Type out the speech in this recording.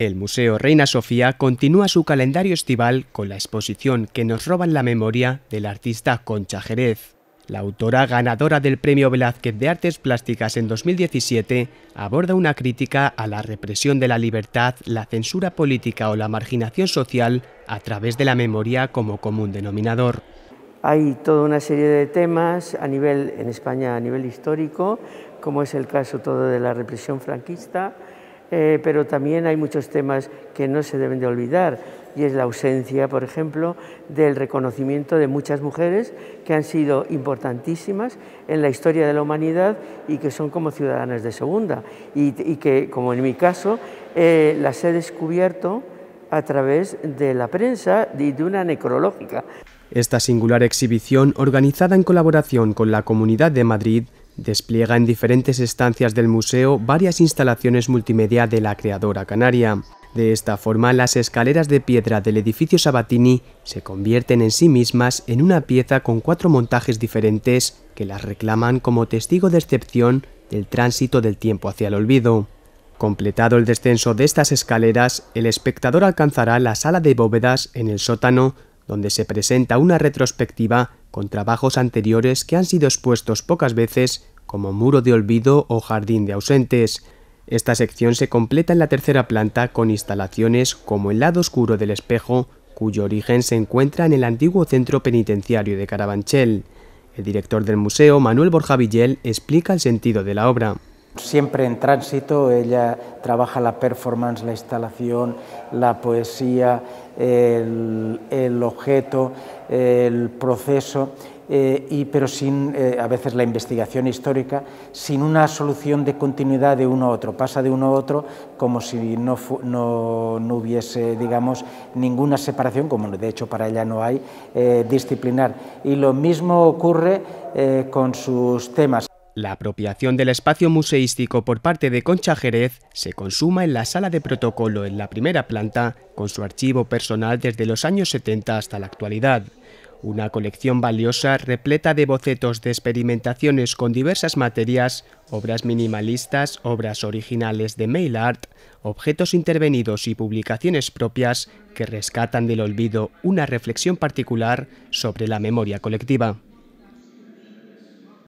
El Museo Reina Sofía continúa su calendario estival con la exposición que nos roban la memoria del artista Concha Jerez. La autora ganadora del Premio Velázquez de Artes Plásticas en 2017 aborda una crítica a la represión de la libertad, la censura política o la marginación social a través de la memoria como común denominador. Hay toda una serie de temas a nivel en España a nivel histórico, como es el caso todo de la represión franquista, eh, pero también hay muchos temas que no se deben de olvidar y es la ausencia, por ejemplo, del reconocimiento de muchas mujeres que han sido importantísimas en la historia de la humanidad y que son como ciudadanas de segunda y, que, como en mi caso, eh, las he descubierto a través de la prensa y de una necrológica. Esta singular exhibición, organizada en colaboración con la Comunidad de Madrid, Despliega en diferentes estancias del museo varias instalaciones multimedia de la creadora canaria. De esta forma, las escaleras de piedra del edificio Sabatini se convierten en sí mismas en una pieza con cuatro montajes diferentes que las reclaman como testigo de excepción del tránsito del tiempo hacia el olvido. Completado el descenso de estas escaleras, el espectador alcanzará la sala de bóvedas en el sótano donde se presenta una retrospectiva con trabajos anteriores que han sido expuestos pocas veces como Muro de Olvido o Jardín de Ausentes. Esta sección se completa en la tercera planta con instalaciones como el lado oscuro del espejo, cuyo origen se encuentra en el antiguo centro penitenciario de Carabanchel. El director del museo, Manuel Borja Villel, explica el sentido de la obra. Siempre en tránsito, ella trabaja la performance, la instalación, la poesía, el, objeto, el proceso, eh, y, pero sin, eh, a veces la investigación histórica, sin una solución de continuidad de uno a otro. Pasa de uno a otro como si no, hubiese, digamos, ninguna separación, como de hecho para ella no hay, eh, disciplinar. Y lo mismo ocurre con sus temas. La apropiación del espacio museístico por parte de Concha Jerez se consuma en la sala de protocolo en la primera planta, con su archivo personal desde los años 70 hasta la actualidad. Una colección valiosa repleta de bocetos de experimentaciones con diversas materias, obras minimalistas, obras originales de mail art, objetos intervenidos y publicaciones propias que rescatan del olvido una reflexión particular sobre la memoria colectiva.